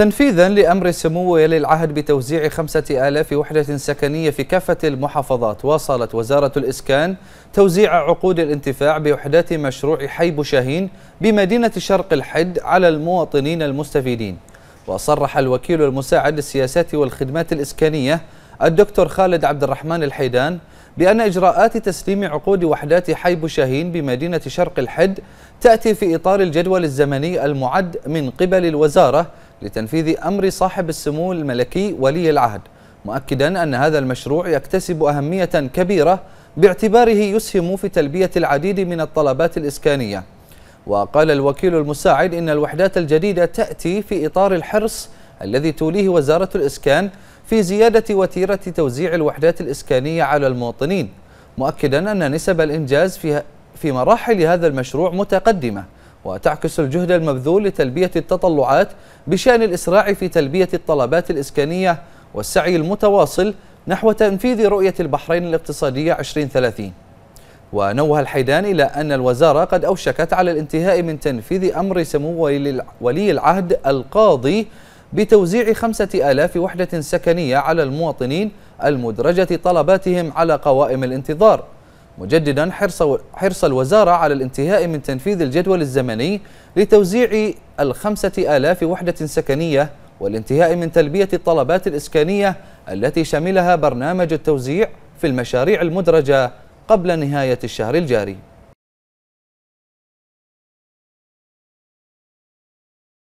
تنفيذا لأمر سمو ولي العهد بتوزيع خمسة آلاف وحدة سكنية في كافة المحافظات واصلت وزارة الإسكان توزيع عقود الانتفاع بوحدات مشروع حي شاهين بمدينة شرق الحد على المواطنين المستفيدين وصرح الوكيل المساعد للسياسات والخدمات الإسكانية الدكتور خالد عبد الرحمن الحيدان بأن إجراءات تسليم عقود وحدات حي شاهين بمدينة شرق الحد تأتي في إطار الجدول الزمني المعد من قبل الوزارة لتنفيذ أمر صاحب السمو الملكي ولي العهد مؤكدا أن هذا المشروع يكتسب أهمية كبيرة باعتباره يسهم في تلبية العديد من الطلبات الإسكانية وقال الوكيل المساعد إن الوحدات الجديدة تأتي في إطار الحرص الذي توليه وزارة الإسكان في زيادة وتيرة توزيع الوحدات الإسكانية على المواطنين مؤكدا أن نسب الإنجاز في, مراحل هذا المشروع متقدمة وتعكس الجهد المبذول لتلبية التطلعات بشأن الإسراع في تلبية الطلبات الإسكانية والسعي المتواصل نحو تنفيذ رؤية البحرين الاقتصادية 2030 ونوه الحيدان إلى أن الوزارة قد أوشكت على الانتهاء من تنفيذ أمر سمو ولي العهد القاضي بتوزيع خمسة آلاف وحدة سكنية على المواطنين المدرجة طلباتهم على قوائم الانتظار مجددا حرص حرص الوزارة على الانتهاء من تنفيذ الجدول الزمني لتوزيع الخمسة آلاف وحدة سكنية والانتهاء من تلبية الطلبات الإسكانية التي شملها برنامج التوزيع في المشاريع المدرجة قبل نهاية الشهر الجاري